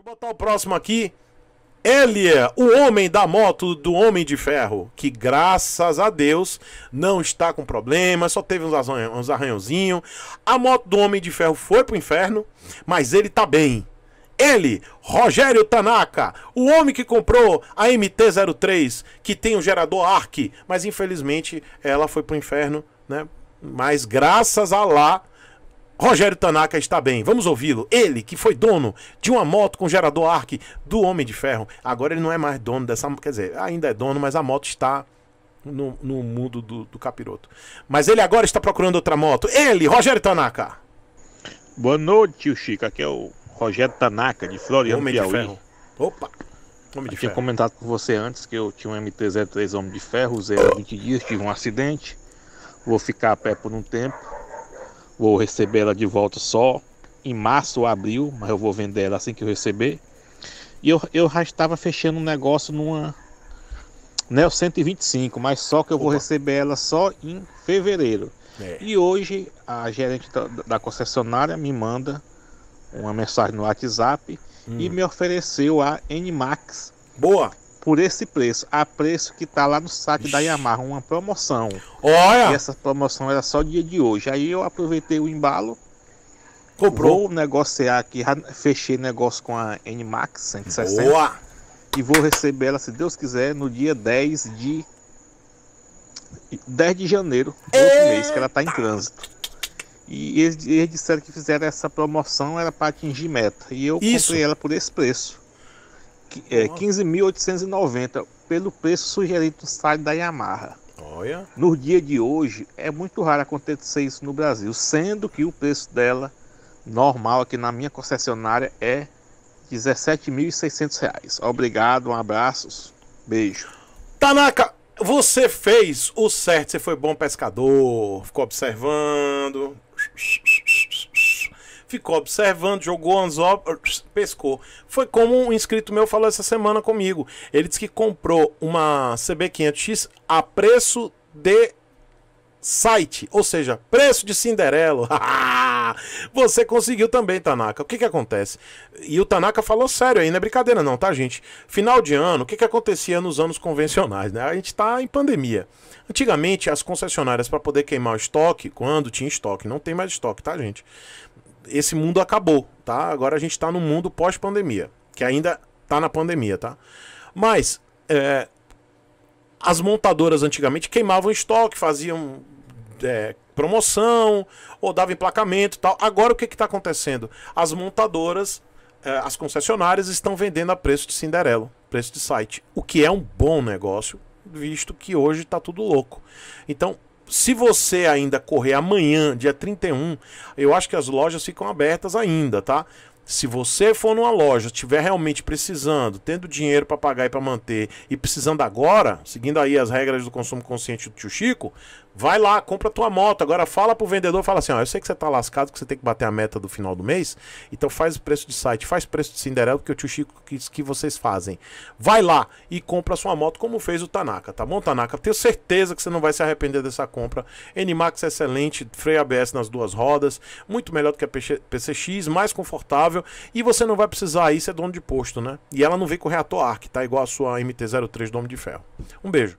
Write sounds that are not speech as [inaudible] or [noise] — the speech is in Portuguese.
Deixa eu botar o próximo aqui. Elia, o homem da moto do Homem de Ferro, que graças a Deus não está com problema, só teve uns arranhãozinhos. A moto do Homem de Ferro foi pro inferno, mas ele tá bem. Ele, Rogério Tanaka, o homem que comprou a MT-03, que tem o gerador ARC, mas infelizmente ela foi pro inferno, né? Mas graças a lá Rogério Tanaka está bem, vamos ouvi-lo. Ele, que foi dono de uma moto com gerador ARC do Homem de Ferro, agora ele não é mais dono dessa. Quer dizer, ainda é dono, mas a moto está no, no mundo do, do capiroto. Mas ele agora está procurando outra moto. Ele, Rogério Tanaka. Boa noite, tio Chico. Aqui é o Rogério Tanaka, de Floriano, Homem Piauí. de Ferro. Opa! Homem de eu tinha comentado com você antes que eu tinha um MT-03 Homem de Ferro, usei há 20 dias, tive um acidente. Vou ficar a pé por um tempo Vou receber ela de volta só em março ou abril, mas eu vou vender ela assim que eu receber. E eu, eu já estava fechando um negócio numa Neo né, 125, mas só que eu Opa. vou receber ela só em fevereiro. É. E hoje a gerente da, da, concessionária me manda uma mensagem no WhatsApp hum. e me ofereceu a NMAX. Boa! por esse preço, a preço que tá lá no site Ixi. da Yamaha, uma promoção. Olha! E essa promoção era só dia de hoje. Aí eu aproveitei o embalo. Comprou. Vou negociar aqui, fechei negócio com a NMAX 160. Boa! E vou receber ela, se Deus quiser, no dia 10 de 10 de janeiro outro mês, que ela tá em trânsito. E eles, eles disseram que fizeram essa promoção era para atingir meta. E eu Isso. comprei ela por esse preço é, 15.890 pelo preço sugerido no site da Yamaha. Olha. No dia de hoje é muito raro acontecer isso no Brasil, sendo que o preço dela normal aqui na minha concessionária é 17.600 reais. Obrigado, um abraço, beijo. Tanaka, você fez o certo, você foi bom pescador, ficou observando ficou observando, jogou anzol, pescou. Foi como um inscrito meu falou essa semana comigo. Ele disse que comprou uma CB500X a preço de site, ou seja, preço de Cinderelo. [laughs] Você conseguiu também, Tanaka. O que que acontece? E o Tanaka falou sério aí, não é brincadeira não, tá, gente? Final de ano, o que que acontecia nos anos convencionais, né? A gente tá em pandemia. Antigamente, as concessionárias para poder queimar o estoque, quando tinha estoque, não tem mais estoque, tá, gente? esse mundo acabou, tá? Agora a gente está no mundo pós-pandemia, que ainda está na pandemia, tá? Mas é, as montadoras antigamente queimavam estoque, faziam é, promoção, ou davam emplacamento tal. Agora o que está acontecendo? As montadoras, é, as concessionárias estão vendendo a preço de Cinderelo, preço de site, o que é um bom negócio, visto que hoje está tudo louco. Então se você ainda correr amanhã, dia 31, eu acho que as lojas ficam abertas ainda, tá? Se você for numa loja, estiver realmente precisando, tendo dinheiro para pagar e para manter, e precisando agora, seguindo aí as regras do consumo consciente do tio Chico, vai lá, compra tua moto. Agora fala pro vendedor, fala assim, ó, eu sei que você tá lascado, que você tem que bater a meta do final do mês, então faz o preço de site, faz o preço de Cinderela, porque o tio Chico quis que vocês fazem. Vai lá e compra sua moto, como fez o Tanaka, tá bom, Tanaka? Tenho certeza que você não vai se arrepender dessa compra. NMAX é excelente, freio ABS nas duas rodas, muito melhor do que a PCX, mais confortável, e você não vai precisar aí ser é dono de posto, né? E ela não vem com reator ARC, tá igual a sua MT-03 do de Ferro. Um beijo.